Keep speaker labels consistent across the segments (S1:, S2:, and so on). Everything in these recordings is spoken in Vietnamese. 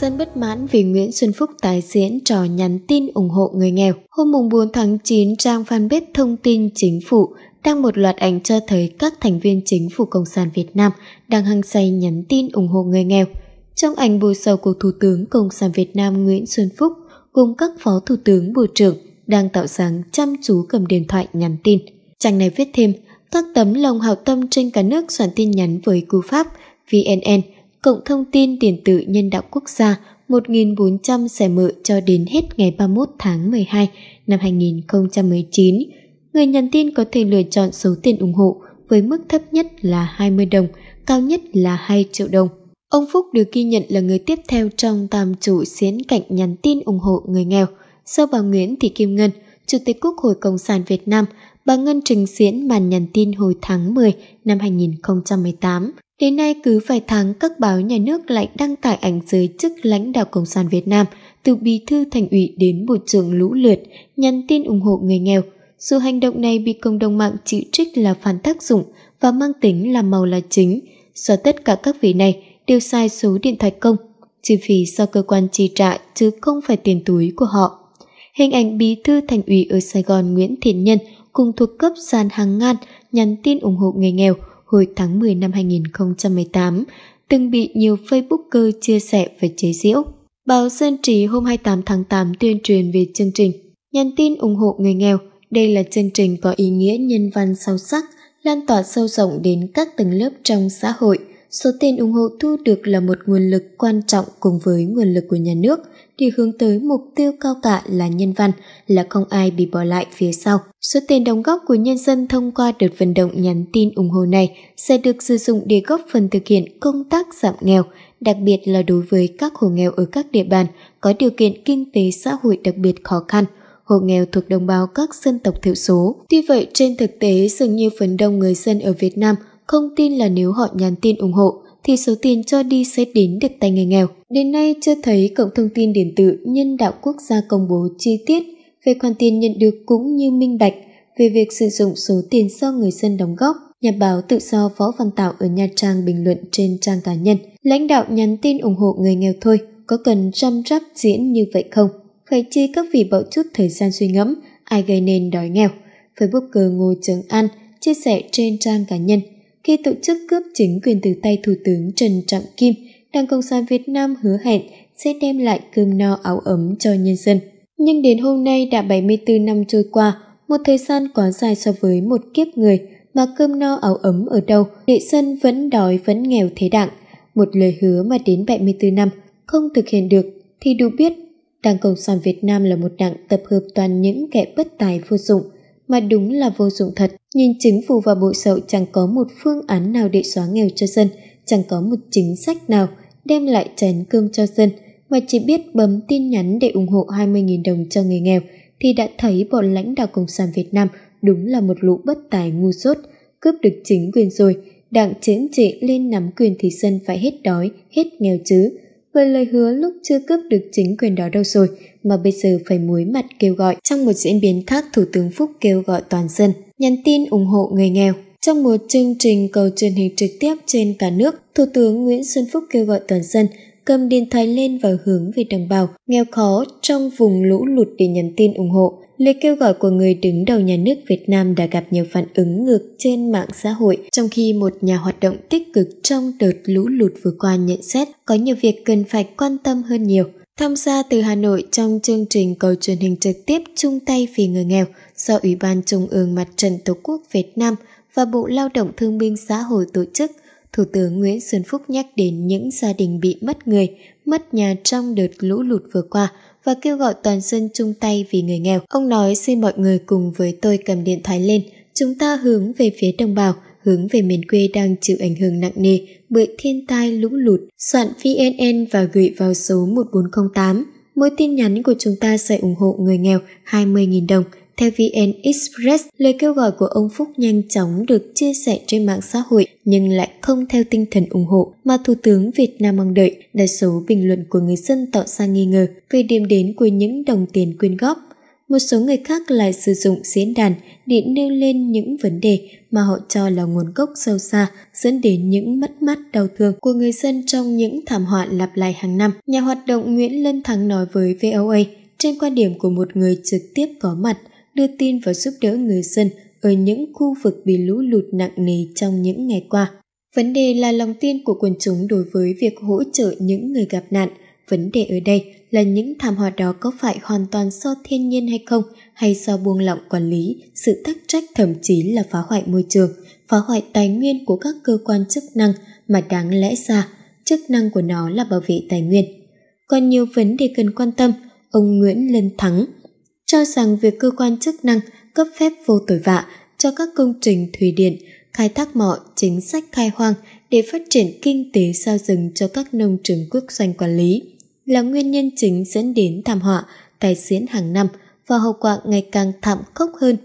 S1: Dân bất mãn vì Nguyễn Xuân Phúc tái diễn trò nhắn tin ủng hộ người nghèo. Hôm mùng 4 tháng 9, trang fanpage thông tin chính phủ đăng một loạt ảnh cho thấy các thành viên chính phủ Cộng sản Việt Nam đang hăng say nhắn tin ủng hộ người nghèo. Trong ảnh bùi sầu của Thủ tướng Cộng sản Việt Nam Nguyễn Xuân Phúc cùng các phó thủ tướng bộ trưởng đang tạo dáng chăm chú cầm điện thoại nhắn tin chàng này viết thêm, các tấm lòng hảo tâm trên cả nước soạn tin nhắn với cú pháp VNN, Cộng thông tin tiền tự nhân đạo quốc gia 1400 sẽ mở cho đến hết ngày 31 tháng 12 năm 2019. Người nhắn tin có thể lựa chọn số tiền ủng hộ với mức thấp nhất là 20 đồng, cao nhất là 2 triệu đồng. Ông Phúc được ghi nhận là người tiếp theo trong tam trụ xiến cạnh nhắn tin ủng hộ người nghèo. Sau bà Nguyễn Thị Kim Ngân, Chủ tịch Quốc hội Cộng sản Việt Nam bà Ngân trình diễn màn nhắn tin hồi tháng 10 năm 2018. Đến nay cứ vài tháng các báo nhà nước lại đăng tải ảnh giới chức lãnh đạo Cộng sản Việt Nam từ bí thư thành ủy đến bộ trưởng lũ lượt nhắn tin ủng hộ người nghèo. Dù hành động này bị cộng đồng mạng chỉ trích là phản tác dụng và mang tính làm màu là chính, do tất cả các vị này đều sai số điện thoại công, chi phí do cơ quan chi trả chứ không phải tiền túi của họ. Hình ảnh bí thư thành ủy ở Sài Gòn Nguyễn Thiện Nhân cùng thuộc cấp sàn hàng ngàn nhắn tin ủng hộ người nghèo hồi tháng 10 năm 2018, từng bị nhiều Facebooker chia sẻ và chế giễu. Báo Dân Trí hôm 28 tháng 8 tuyên truyền về chương trình Nhắn tin ủng hộ người nghèo. Đây là chương trình có ý nghĩa nhân văn sâu sắc, lan tỏa sâu rộng đến các tầng lớp trong xã hội – số tiền ủng hộ thu được là một nguồn lực quan trọng cùng với nguồn lực của nhà nước thì hướng tới mục tiêu cao cả là nhân văn, là không ai bị bỏ lại phía sau. Số tiền đóng góp của nhân dân thông qua đợt vận động nhắn tin ủng hộ này sẽ được sử dụng để góp phần thực hiện công tác giảm nghèo, đặc biệt là đối với các hộ nghèo ở các địa bàn có điều kiện kinh tế xã hội đặc biệt khó khăn hộ nghèo thuộc đồng bào các dân tộc thiểu số. Tuy vậy, trên thực tế, dường như phần đông người dân ở Việt Nam không tin là nếu họ nhắn tin ủng hộ thì số tiền cho đi sẽ đến được tay người nghèo. Đến nay chưa thấy Cổng Thông tin Điện tử Nhân đạo Quốc gia công bố chi tiết về khoản tiền nhận được cũng như minh bạch về việc sử dụng số tiền do người dân đóng góp. Nhà báo tự do Võ Văn Tạo ở Nha Trang bình luận trên trang cá nhân. Lãnh đạo nhắn tin ủng hộ người nghèo thôi, có cần chăm rắp diễn như vậy không? Phải chi các vị bỏ chút thời gian suy ngẫm, ai gây nên đói nghèo. Facebooker ngồi Trấn ăn chia sẻ trên trang cá nhân khi tổ chức cướp chính quyền từ tay Thủ tướng Trần Trọng Kim, Đảng Cộng sản Việt Nam hứa hẹn sẽ đem lại cơm no áo ấm cho nhân dân. Nhưng đến hôm nay đã 74 năm trôi qua, một thời gian quá dài so với một kiếp người mà cơm no áo ấm ở đâu, địa dân vẫn đói vẫn nghèo thế đặng. Một lời hứa mà đến 74 năm không thực hiện được thì đủ biết Đảng Cộng sản Việt Nam là một đảng tập hợp toàn những kẻ bất tài vô dụng, mà đúng là vô dụng thật. Nhìn chính phủ và bộ sậu chẳng có một phương án nào để xóa nghèo cho dân, chẳng có một chính sách nào đem lại chén cơm cho dân, mà chỉ biết bấm tin nhắn để ủng hộ 20.000 đồng cho người nghèo, thì đã thấy bọn lãnh đạo Cộng sản Việt Nam đúng là một lũ bất tài ngu dốt, cướp được chính quyền rồi, đảng chễn trị lên nắm quyền thì dân phải hết đói, hết nghèo chứ, với lời hứa lúc chưa cướp được chính quyền đó đâu rồi mà bây giờ phải muối mặt kêu gọi. Trong một diễn biến khác, Thủ tướng Phúc kêu gọi toàn dân nhắn tin ủng hộ người nghèo. Trong một chương trình cầu truyền hình trực tiếp trên cả nước, Thủ tướng Nguyễn Xuân Phúc kêu gọi toàn dân cầm điện thoại lên và hướng về đồng bào nghèo khó trong vùng lũ lụt để nhắn tin ủng hộ. Lời kêu gọi của người đứng đầu nhà nước Việt Nam đã gặp nhiều phản ứng ngược trên mạng xã hội, trong khi một nhà hoạt động tích cực trong đợt lũ lụt vừa qua nhận xét có nhiều việc cần phải quan tâm hơn nhiều. Tham gia từ Hà Nội trong chương trình cầu truyền hình trực tiếp chung tay vì người nghèo do Ủy ban Trung ương Mặt trận Tổ quốc Việt Nam và Bộ Lao động Thương binh Xã hội tổ chức, Thủ tướng Nguyễn Xuân Phúc nhắc đến những gia đình bị mất người, mất nhà trong đợt lũ lụt vừa qua và kêu gọi toàn dân chung tay vì người nghèo. Ông nói xin mọi người cùng với tôi cầm điện thoại lên, chúng ta hướng về phía đồng bào, hướng về miền quê đang chịu ảnh hưởng nặng nề bởi thiên tai lũ lụt, soạn VNN và gửi vào số 1408. Mỗi tin nhắn của chúng ta sẽ ủng hộ người nghèo 20.000 đồng theo VN Express, lời kêu gọi của ông Phúc nhanh chóng được chia sẻ trên mạng xã hội nhưng lại không theo tinh thần ủng hộ mà Thủ tướng Việt Nam mong đợi. Đa số bình luận của người dân tỏ ra nghi ngờ về điểm đến của những đồng tiền quyên góp. Một số người khác lại sử dụng diễn đàn để nêu lên những vấn đề mà họ cho là nguồn gốc sâu xa, dẫn đến những mất mát đau thương của người dân trong những thảm họa lặp lại hàng năm. Nhà hoạt động Nguyễn Lân Thắng nói với VOA, trên quan điểm của một người trực tiếp có mặt – đưa tin và giúp đỡ người dân ở những khu vực bị lũ lụt nặng nề trong những ngày qua. Vấn đề là lòng tin của quần chúng đối với việc hỗ trợ những người gặp nạn. Vấn đề ở đây là những thảm họa đó có phải hoàn toàn do thiên nhiên hay không, hay do buông lỏng quản lý, sự thất trách thậm chí là phá hoại môi trường, phá hoại tài nguyên của các cơ quan chức năng mà đáng lẽ ra chức năng của nó là bảo vệ tài nguyên. Còn nhiều vấn đề cần quan tâm, ông Nguyễn Lân Thắng, cho rằng việc cơ quan chức năng cấp phép vô tội vạ cho các công trình thủy điện, khai thác mỏ, chính sách khai hoang để phát triển kinh tế sao rừng cho các nông trường quốc doanh quản lý là nguyên nhân chính dẫn đến thảm họa tài diễn hàng năm và hậu quả ngày càng thảm khốc hơn.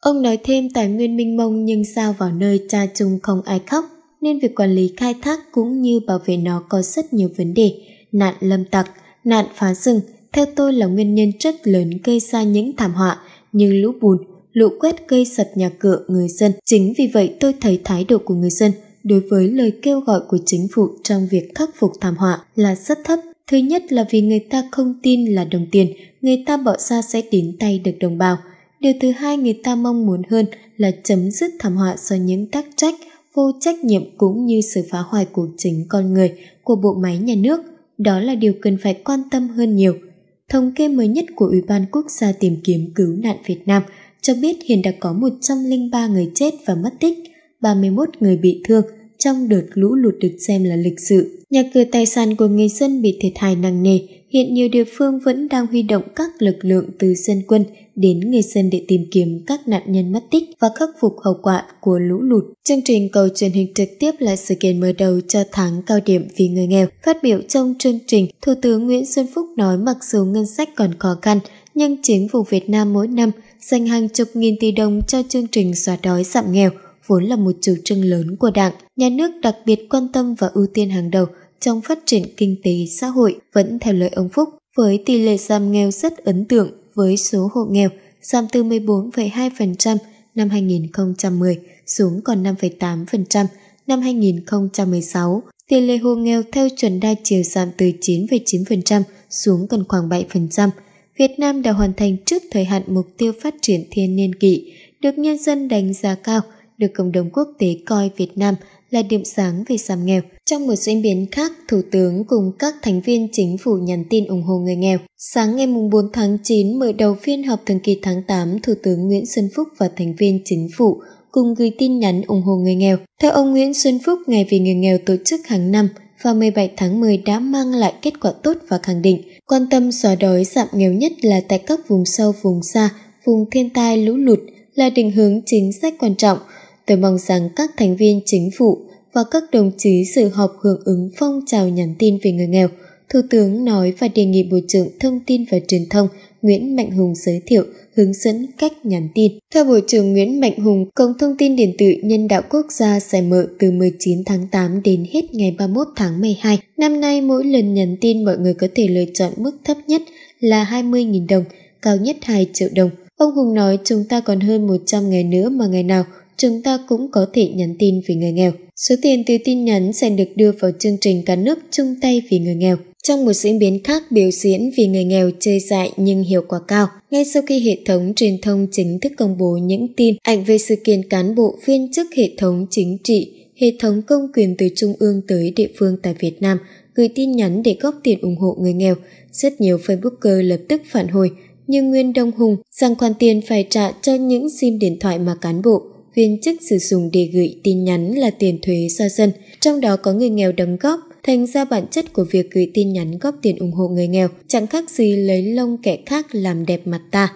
S1: Ông nói thêm tài nguyên minh mông nhưng sao vào nơi cha chung không ai khóc, nên việc quản lý khai thác cũng như bảo vệ nó có rất nhiều vấn đề, nạn lâm tặc, nạn phá rừng – theo tôi là nguyên nhân rất lớn gây ra những thảm họa như lũ bùn, lũ quét gây sập nhà cửa người dân. Chính vì vậy tôi thấy thái độ của người dân đối với lời kêu gọi của chính phủ trong việc khắc phục thảm họa là rất thấp. Thứ nhất là vì người ta không tin là đồng tiền người ta bỏ ra sẽ đến tay được đồng bào. Điều thứ hai người ta mong muốn hơn là chấm dứt thảm họa do những tác trách, vô trách nhiệm cũng như sự phá hoại của chính con người, của bộ máy nhà nước. Đó là điều cần phải quan tâm hơn nhiều – Thống kê mới nhất của Ủy ban Quốc gia tìm kiếm cứu nạn Việt Nam cho biết hiện đã có 103 người chết và mất tích, 31 người bị thương trong đợt lũ lụt được xem là lịch sử. Nhà cửa tài sản của người dân bị thiệt hại nặng nề, hiện nhiều địa phương vẫn đang huy động các lực lượng từ dân quân đến người dân để tìm kiếm các nạn nhân mất tích và khắc phục hậu quả của lũ lụt. Chương trình cầu truyền hình trực tiếp là sự kiện mở đầu cho tháng cao điểm vì người nghèo. Phát biểu trong chương trình, Thủ tướng Nguyễn Xuân Phúc nói mặc dù ngân sách còn khó khăn, nhưng chính phủ Việt Nam mỗi năm dành hàng chục nghìn tỷ đồng cho chương trình xóa đói giảm nghèo, vốn là một chủ trương lớn của Đảng. Nhà nước đặc biệt quan tâm và ưu tiên hàng đầu trong phát triển kinh tế xã hội vẫn theo lời ông Phúc với tỷ lệ giảm nghèo rất ấn tượng với số hộ nghèo giảm từ 14,2% năm 2010 xuống còn 5,8% năm 2016. Tỷ lệ hộ nghèo theo chuẩn đa chiều giảm từ 9,9% xuống còn khoảng 7%. Việt Nam đã hoàn thành trước thời hạn mục tiêu phát triển thiên niên kỷ, được nhân dân đánh giá cao, được cộng đồng quốc tế coi Việt Nam là điểm sáng về giảm nghèo. Trong một diễn biến khác, Thủ tướng cùng các thành viên chính phủ nhắn tin ủng hộ người nghèo. Sáng ngày 4 tháng 9, mở đầu phiên họp thường kỳ tháng 8, Thủ tướng Nguyễn Xuân Phúc và thành viên chính phủ cùng gửi tin nhắn ủng hộ người nghèo. Theo ông Nguyễn Xuân Phúc, Ngày vì người nghèo tổ chức hàng năm và 17 tháng 10 đã mang lại kết quả tốt và khẳng định quan tâm xóa đói giảm nghèo nhất là tại các vùng sâu, vùng xa, vùng thiên tai lũ lụt là định hướng chính sách quan trọng – Tôi mong rằng các thành viên chính phủ và các đồng chí sự họp hưởng ứng phong trào nhắn tin về người nghèo. Thủ tướng nói và đề nghị Bộ trưởng Thông tin và Truyền thông Nguyễn Mạnh Hùng giới thiệu hướng dẫn cách nhắn tin. Theo Bộ trưởng Nguyễn Mạnh Hùng, Cổng Thông tin Điện tử Nhân đạo Quốc gia sẽ mở từ 19 tháng 8 đến hết ngày 31 tháng 12. Năm nay, mỗi lần nhắn tin mọi người có thể lựa chọn mức thấp nhất là 20.000 đồng, cao nhất 2 triệu đồng. Ông Hùng nói chúng ta còn hơn 100 ngày nữa mà ngày nào chúng ta cũng có thể nhắn tin vì người nghèo. Số tiền từ tin nhắn sẽ được đưa vào chương trình cả nước chung tay vì người nghèo. Trong một diễn biến khác, biểu diễn vì người nghèo chơi dại nhưng hiệu quả cao. Ngay sau khi hệ thống truyền thông chính thức công bố những tin ảnh về sự kiện cán bộ viên chức hệ thống chính trị, hệ thống công quyền từ trung ương tới địa phương tại Việt Nam gửi tin nhắn để góp tiền ủng hộ người nghèo, rất nhiều Facebooker lập tức phản hồi, như Nguyên Đông Hùng rằng khoản tiền phải trả cho những sim điện thoại mà cán bộ viên chức sử dụng để gửi tin nhắn là tiền thuế do dân, trong đó có người nghèo đóng góp, thành ra bản chất của việc gửi tin nhắn góp tiền ủng hộ người nghèo chẳng khác gì lấy lông kẻ khác làm đẹp mặt ta.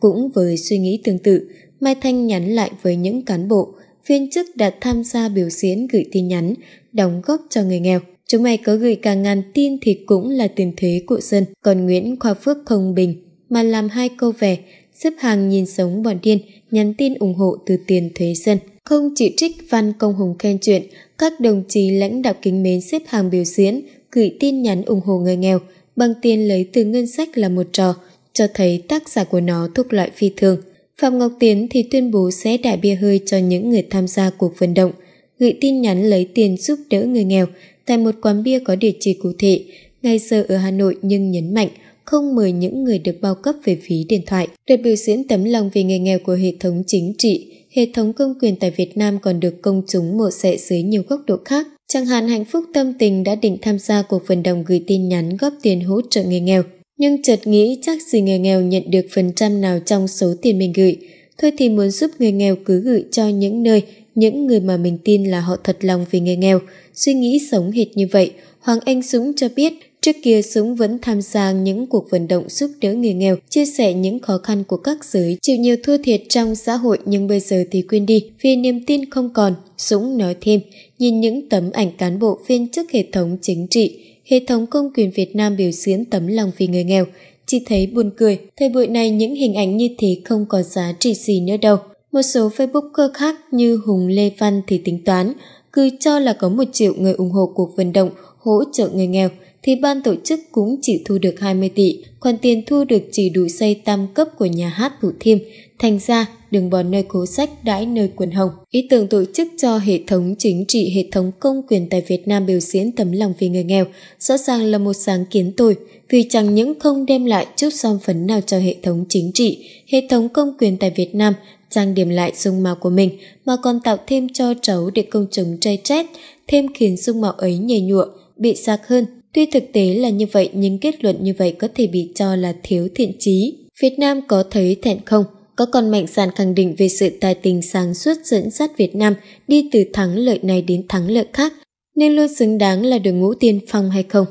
S1: Cũng với suy nghĩ tương tự, Mai Thanh nhắn lại với những cán bộ, viên chức đã tham gia biểu diễn gửi tin nhắn, đóng góp cho người nghèo. Chúng mày có gửi cả ngàn tin thì cũng là tiền thuế của dân, còn Nguyễn Khoa Phước không bình, mà làm hai câu về xếp hàng nhìn sống bọn điên, nhắn tin ủng hộ từ tiền thuế dân. Không chỉ trích Văn Công Hùng khen chuyện, các đồng chí lãnh đạo kính mến xếp hàng biểu diễn, gửi tin nhắn ủng hộ người nghèo, bằng tiền lấy từ ngân sách là một trò, cho thấy tác giả của nó thuộc loại phi thường. Phạm Ngọc Tiến thì tuyên bố sẽ đại bia hơi cho những người tham gia cuộc vận động, gửi tin nhắn lấy tiền giúp đỡ người nghèo tại một quán bia có địa chỉ cụ thể, ngay giờ ở Hà Nội nhưng nhấn mạnh – không mời những người được bao cấp về phí điện thoại. Đợt biểu diễn tấm lòng vì người nghèo của hệ thống chính trị, hệ thống công quyền tại Việt Nam còn được công chúng mổ xẻ dưới nhiều góc độ khác. Chẳng hạn hạnh phúc tâm tình đã định tham gia cuộc vận động gửi tin nhắn góp tiền hỗ trợ người nghèo. Nhưng chợt nghĩ chắc gì người nghèo nhận được phần trăm nào trong số tiền mình gửi. Thôi thì muốn giúp người nghèo cứ gửi cho những nơi, những người mà mình tin là họ thật lòng vì người nghèo. Suy nghĩ sống hệt như vậy, Hoàng Anh Dũng cho biết Trước kia Súng vẫn tham gia những cuộc vận động giúp đỡ người nghèo, chia sẻ những khó khăn của các giới chịu nhiều thua thiệt trong xã hội nhưng bây giờ thì quên đi vì niềm tin không còn. Súng nói thêm, nhìn những tấm ảnh cán bộ viên chức hệ thống chính trị, hệ thống công quyền Việt Nam biểu diễn tấm lòng vì người nghèo, chỉ thấy buồn cười, thời buổi này những hình ảnh như thế không có giá trị gì nữa đâu. Một số Facebooker khác như Hùng Lê Văn thì tính toán, cứ cho là có một triệu người ủng hộ cuộc vận động hỗ trợ người nghèo, thì ban tổ chức cũng chỉ thu được 20 tỷ, khoản tiền thu được chỉ đủ xây tam cấp của nhà hát Thủ Thiêm, thành ra đừng bỏ nơi cố sách đãi nơi quần hồng. Ý tưởng tổ chức cho hệ thống chính trị, hệ thống công quyền tại Việt Nam biểu diễn tấm lòng vì người nghèo rõ ràng là một sáng kiến tồi, vì chẳng những không đem lại chút son phấn nào cho hệ thống chính trị, hệ thống công quyền tại Việt Nam trang điểm lại dung mạo của mình mà còn tạo thêm cho trấu để công chúng trai trét, thêm khiến dung mạo ấy nhầy nhụa, bị sạc hơn, Tuy thực tế là như vậy nhưng kết luận như vậy có thể bị cho là thiếu thiện trí. Việt Nam có thấy thẹn không? Có còn mạnh dạn khẳng định về sự tài tình sáng suốt dẫn dắt Việt Nam đi từ thắng lợi này đến thắng lợi khác, nên luôn xứng đáng là đội ngũ tiên phong hay không?